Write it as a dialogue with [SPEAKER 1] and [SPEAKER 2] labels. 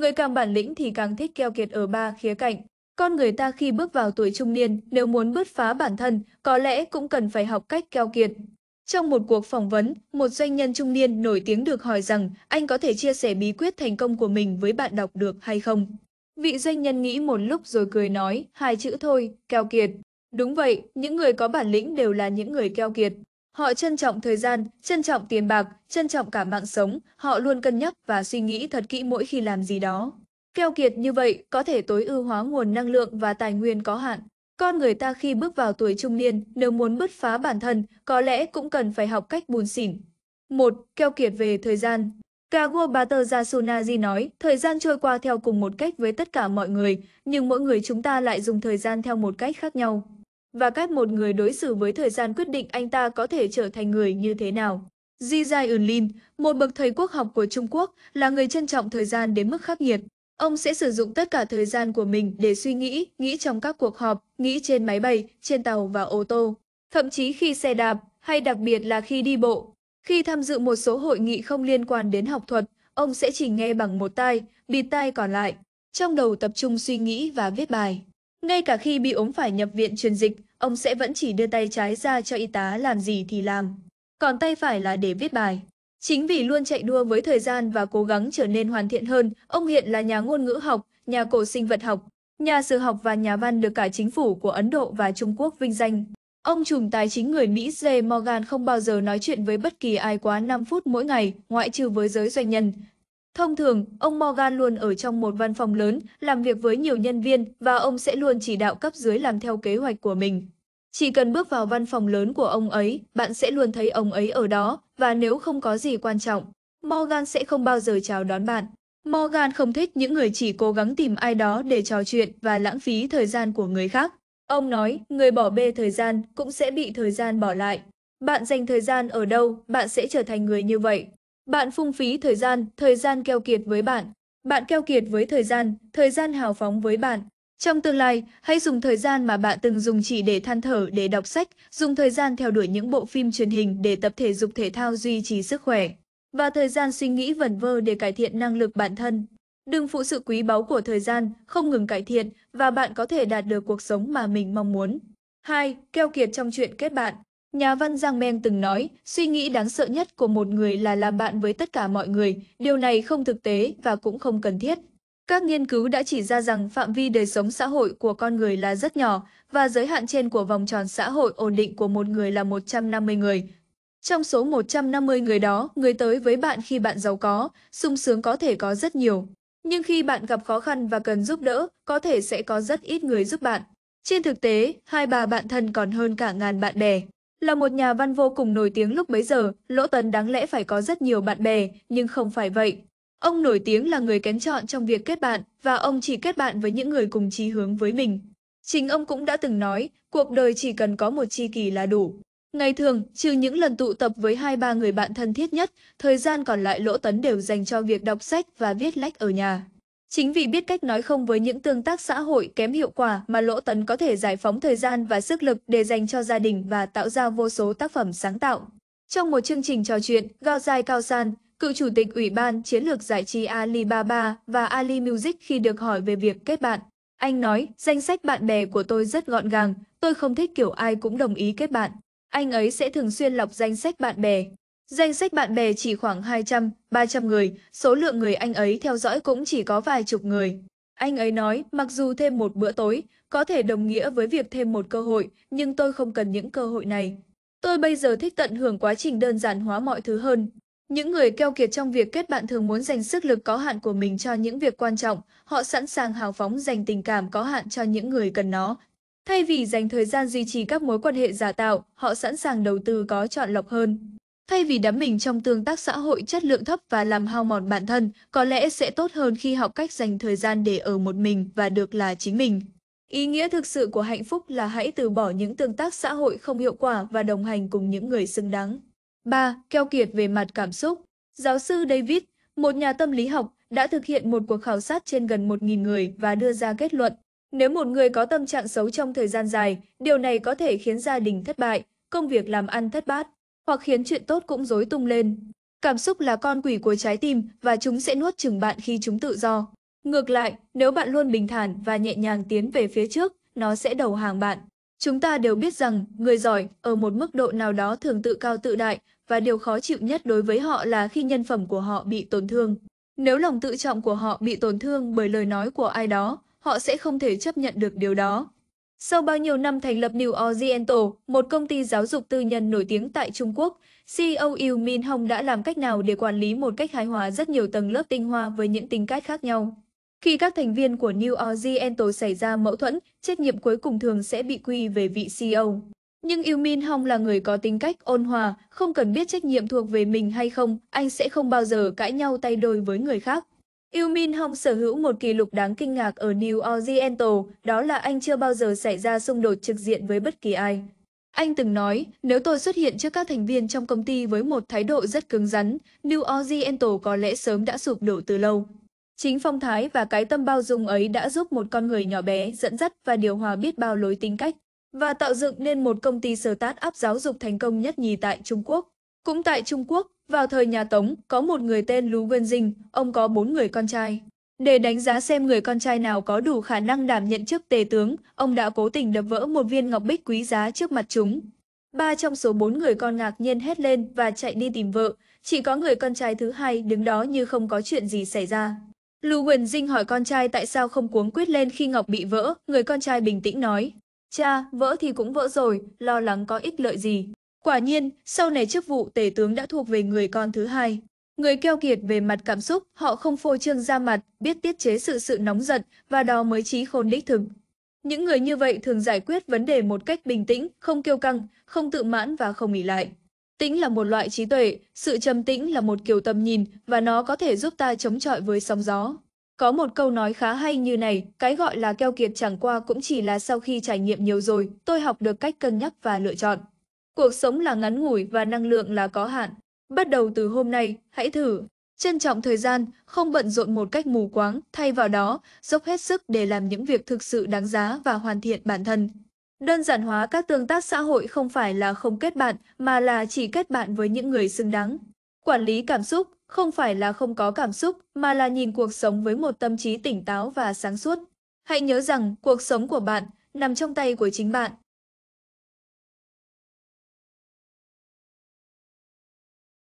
[SPEAKER 1] Người càng bản lĩnh thì càng thích keo kiệt ở ba khía cạnh. Con người ta khi bước vào tuổi trung niên, nếu muốn bứt phá bản thân, có lẽ cũng cần phải học cách keo kiệt. Trong một cuộc phỏng vấn, một doanh nhân trung niên nổi tiếng được hỏi rằng anh có thể chia sẻ bí quyết thành công của mình với bạn đọc được hay không. Vị doanh nhân nghĩ một lúc rồi cười nói, hai chữ thôi, keo kiệt. Đúng vậy, những người có bản lĩnh đều là những người keo kiệt. Họ trân trọng thời gian, trân trọng tiền bạc, trân trọng cả mạng sống, họ luôn cân nhắc và suy nghĩ thật kỹ mỗi khi làm gì đó. Keo kiệt như vậy có thể tối ưu hóa nguồn năng lượng và tài nguyên có hạn. Con người ta khi bước vào tuổi trung niên, nếu muốn bứt phá bản thân, có lẽ cũng cần phải học cách buồn xỉn. 1. Keo kiệt về thời gian Kago Bater Yasunaji nói, thời gian trôi qua theo cùng một cách với tất cả mọi người, nhưng mỗi người chúng ta lại dùng thời gian theo một cách khác nhau và cách một người đối xử với thời gian quyết định anh ta có thể trở thành người như thế nào. Di Zai Eunlin, một bậc thầy quốc học của Trung Quốc, là người trân trọng thời gian đến mức khắc nghiệt. Ông sẽ sử dụng tất cả thời gian của mình để suy nghĩ, nghĩ trong các cuộc họp, nghĩ trên máy bay, trên tàu và ô tô. Thậm chí khi xe đạp, hay đặc biệt là khi đi bộ. Khi tham dự một số hội nghị không liên quan đến học thuật, ông sẽ chỉ nghe bằng một tai, bịt tai còn lại. Trong đầu tập trung suy nghĩ và viết bài. Ngay cả khi bị ốm phải nhập viện truyền dịch, ông sẽ vẫn chỉ đưa tay trái ra cho y tá làm gì thì làm. Còn tay phải là để viết bài. Chính vì luôn chạy đua với thời gian và cố gắng trở nên hoàn thiện hơn, ông hiện là nhà ngôn ngữ học, nhà cổ sinh vật học, nhà sử học và nhà văn được cả chính phủ của Ấn Độ và Trung Quốc vinh danh. Ông trùm tài chính người Mỹ J. Morgan không bao giờ nói chuyện với bất kỳ ai quá 5 phút mỗi ngày, ngoại trừ với giới doanh nhân, Thông thường, ông Morgan luôn ở trong một văn phòng lớn, làm việc với nhiều nhân viên và ông sẽ luôn chỉ đạo cấp dưới làm theo kế hoạch của mình. Chỉ cần bước vào văn phòng lớn của ông ấy, bạn sẽ luôn thấy ông ấy ở đó và nếu không có gì quan trọng, Morgan sẽ không bao giờ chào đón bạn. Morgan không thích những người chỉ cố gắng tìm ai đó để trò chuyện và lãng phí thời gian của người khác. Ông nói, người bỏ bê thời gian cũng sẽ bị thời gian bỏ lại. Bạn dành thời gian ở đâu, bạn sẽ trở thành người như vậy. Bạn phung phí thời gian, thời gian keo kiệt với bạn. Bạn keo kiệt với thời gian, thời gian hào phóng với bạn. Trong tương lai, hãy dùng thời gian mà bạn từng dùng chỉ để than thở, để đọc sách, dùng thời gian theo đuổi những bộ phim truyền hình để tập thể dục thể thao duy trì sức khỏe, và thời gian suy nghĩ vẩn vơ để cải thiện năng lực bản thân. Đừng phụ sự quý báu của thời gian, không ngừng cải thiện và bạn có thể đạt được cuộc sống mà mình mong muốn. 2. Keo kiệt trong chuyện kết bạn Nhà văn Giang Men từng nói, suy nghĩ đáng sợ nhất của một người là làm bạn với tất cả mọi người, điều này không thực tế và cũng không cần thiết. Các nghiên cứu đã chỉ ra rằng phạm vi đời sống xã hội của con người là rất nhỏ và giới hạn trên của vòng tròn xã hội ổn định của một người là 150 người. Trong số 150 người đó, người tới với bạn khi bạn giàu có, sung sướng có thể có rất nhiều. Nhưng khi bạn gặp khó khăn và cần giúp đỡ, có thể sẽ có rất ít người giúp bạn. Trên thực tế, hai bà bạn thân còn hơn cả ngàn bạn bè. Là một nhà văn vô cùng nổi tiếng lúc bấy giờ, Lỗ Tấn đáng lẽ phải có rất nhiều bạn bè, nhưng không phải vậy. Ông nổi tiếng là người kén chọn trong việc kết bạn và ông chỉ kết bạn với những người cùng chí hướng với mình. Chính ông cũng đã từng nói, cuộc đời chỉ cần có một chi kỳ là đủ. Ngày thường, trừ những lần tụ tập với hai ba người bạn thân thiết nhất, thời gian còn lại Lỗ Tấn đều dành cho việc đọc sách và viết lách ở nhà. Chính vì biết cách nói không với những tương tác xã hội kém hiệu quả mà Lỗ Tấn có thể giải phóng thời gian và sức lực để dành cho gia đình và tạo ra vô số tác phẩm sáng tạo. Trong một chương trình trò chuyện, Gao Zai Cao San, cựu chủ tịch Ủy ban Chiến lược Giải trí Alibaba và Ali Music khi được hỏi về việc kết bạn. Anh nói, danh sách bạn bè của tôi rất gọn gàng, tôi không thích kiểu ai cũng đồng ý kết bạn. Anh ấy sẽ thường xuyên lọc danh sách bạn bè, Danh sách bạn bè chỉ khoảng 200, 300 người, số lượng người anh ấy theo dõi cũng chỉ có vài chục người. Anh ấy nói, mặc dù thêm một bữa tối, có thể đồng nghĩa với việc thêm một cơ hội, nhưng tôi không cần những cơ hội này. Tôi bây giờ thích tận hưởng quá trình đơn giản hóa mọi thứ hơn. Những người keo kiệt trong việc kết bạn thường muốn dành sức lực có hạn của mình cho những việc quan trọng, họ sẵn sàng hào phóng dành tình cảm có hạn cho những người cần nó. Thay vì dành thời gian duy trì các mối quan hệ giả tạo, họ sẵn sàng đầu tư có chọn lọc hơn. Thay vì đắm mình trong tương tác xã hội chất lượng thấp và làm hao mòn bản thân, có lẽ sẽ tốt hơn khi học cách dành thời gian để ở một mình và được là chính mình. Ý nghĩa thực sự của hạnh phúc là hãy từ bỏ những tương tác xã hội không hiệu quả và đồng hành cùng những người xứng đáng. 3. Keo kiệt về mặt cảm xúc Giáo sư David, một nhà tâm lý học, đã thực hiện một cuộc khảo sát trên gần 1.000 người và đưa ra kết luận. Nếu một người có tâm trạng xấu trong thời gian dài, điều này có thể khiến gia đình thất bại, công việc làm ăn thất bát, hoặc khiến chuyện tốt cũng rối tung lên. Cảm xúc là con quỷ của trái tim và chúng sẽ nuốt chừng bạn khi chúng tự do. Ngược lại, nếu bạn luôn bình thản và nhẹ nhàng tiến về phía trước, nó sẽ đầu hàng bạn. Chúng ta đều biết rằng, người giỏi, ở một mức độ nào đó thường tự cao tự đại, và điều khó chịu nhất đối với họ là khi nhân phẩm của họ bị tổn thương. Nếu lòng tự trọng của họ bị tổn thương bởi lời nói của ai đó, họ sẽ không thể chấp nhận được điều đó. Sau bao nhiêu năm thành lập New Oriental, một công ty giáo dục tư nhân nổi tiếng tại Trung Quốc, CEO Yu Min Hong đã làm cách nào để quản lý một cách hài hòa rất nhiều tầng lớp tinh hoa với những tính cách khác nhau. Khi các thành viên của New Oriental xảy ra mâu thuẫn, trách nhiệm cuối cùng thường sẽ bị quy về vị CEO. Nhưng Yu Min Hong là người có tính cách ôn hòa, không cần biết trách nhiệm thuộc về mình hay không, anh sẽ không bao giờ cãi nhau tay đôi với người khác. Min Hong sở hữu một kỷ lục đáng kinh ngạc ở New Oriental, đó là anh chưa bao giờ xảy ra xung đột trực diện với bất kỳ ai. Anh từng nói, nếu tôi xuất hiện trước các thành viên trong công ty với một thái độ rất cứng rắn, New Oriental có lẽ sớm đã sụp đổ từ lâu. Chính phong thái và cái tâm bao dung ấy đã giúp một con người nhỏ bé dẫn dắt và điều hòa biết bao lối tính cách, và tạo dựng nên một công ty sở tát áp giáo dục thành công nhất nhì tại Trung Quốc. Cũng tại Trung Quốc, vào thời nhà Tống, có một người tên Lú Nguyên Dinh, ông có bốn người con trai. Để đánh giá xem người con trai nào có đủ khả năng đảm nhận chức tề tướng, ông đã cố tình đập vỡ một viên ngọc bích quý giá trước mặt chúng. Ba trong số bốn người con ngạc nhiên hét lên và chạy đi tìm vợ, chỉ có người con trai thứ hai đứng đó như không có chuyện gì xảy ra. Lưu Huyền Dinh hỏi con trai tại sao không cuống quyết lên khi ngọc bị vỡ, người con trai bình tĩnh nói. Cha, vỡ thì cũng vỡ rồi, lo lắng có ích lợi gì. Quả nhiên, sau này chức vụ tể tướng đã thuộc về người con thứ hai. Người keo kiệt về mặt cảm xúc, họ không phô trương ra mặt, biết tiết chế sự sự nóng giận và đó mới trí khôn đích thực. Những người như vậy thường giải quyết vấn đề một cách bình tĩnh, không kiêu căng, không tự mãn và không nghỉ lại. Tĩnh là một loại trí tuệ, sự trầm tĩnh là một kiểu tầm nhìn và nó có thể giúp ta chống chọi với sóng gió. Có một câu nói khá hay như này, cái gọi là keo kiệt chẳng qua cũng chỉ là sau khi trải nghiệm nhiều rồi, tôi học được cách cân nhắc và lựa chọn. Cuộc sống là ngắn ngủi và năng lượng là có hạn. Bắt đầu từ hôm nay, hãy thử. Trân trọng thời gian, không bận rộn một cách mù quáng, thay vào đó, dốc hết sức để làm những việc thực sự đáng giá và hoàn thiện bản thân. Đơn giản hóa các tương tác xã hội không phải là không kết bạn, mà là chỉ kết bạn với những người xứng đáng. Quản lý cảm xúc không phải là không có cảm xúc, mà là nhìn cuộc sống với một tâm trí tỉnh táo và sáng suốt. Hãy nhớ rằng cuộc sống của bạn nằm trong tay của chính bạn.